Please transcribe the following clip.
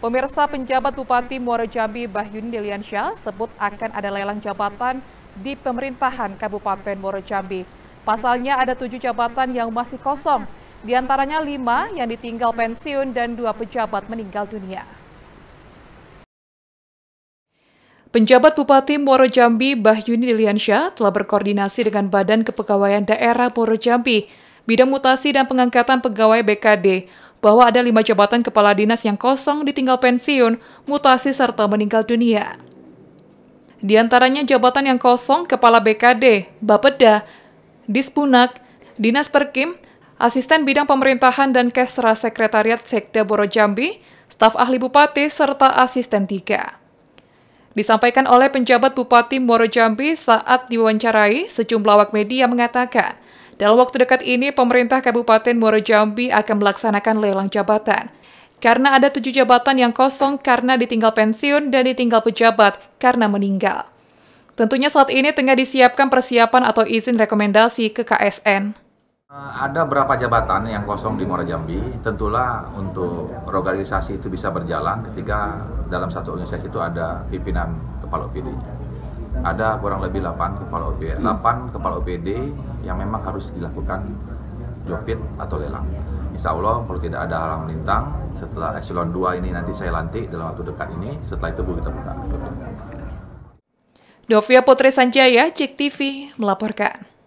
Pemirsa penjabat Bupati Muara Jambi Bahyuni Deliansyah sebut akan ada lelang jabatan di pemerintahan Kabupaten Muara Jambi. Pasalnya ada tujuh jabatan yang masih kosong, diantaranya lima yang ditinggal pensiun dan dua pejabat meninggal dunia. Penjabat Bupati Muara Jambi Bahyuni Deliansyah telah berkoordinasi dengan Badan Kepegawaian Daerah Muara Jambi, Bidang Mutasi dan Pengangkatan Pegawai BKD bahwa ada lima jabatan kepala dinas yang kosong ditinggal pensiun, mutasi, serta meninggal dunia. Di antaranya jabatan yang kosong Kepala BKD, Bapeda, Dispunak, Dinas Perkim, Asisten Bidang Pemerintahan dan Kesra Sekretariat Sekda Borojambi, Staf Ahli Bupati, serta Asisten 3. Disampaikan oleh penjabat Bupati Muaro saat diwawancarai, sejumlah awak media mengatakan, dalam waktu dekat ini, pemerintah Kabupaten Muara Jambi akan melaksanakan lelang jabatan. Karena ada tujuh jabatan yang kosong karena ditinggal pensiun dan ditinggal pejabat karena meninggal. Tentunya saat ini tengah disiapkan persiapan atau izin rekomendasi ke KSN. Eh, ada berapa jabatan yang kosong di Muara Jambi? Tentulah untuk organisasi itu bisa berjalan ketika dalam satu organisasi itu ada pimpinan kepala opini ada kurang lebih 8 kepala OPD, 8 kepala OPD yang memang harus dilakukan jopit atau lelang. Insya Allah kalau tidak ada halang melintang, setelah eselon 2 ini nanti saya lantik dalam waktu dekat ini, setelah itu baru kita buka. Dovia Putri Sanjaya, Cik TV, melaporkan.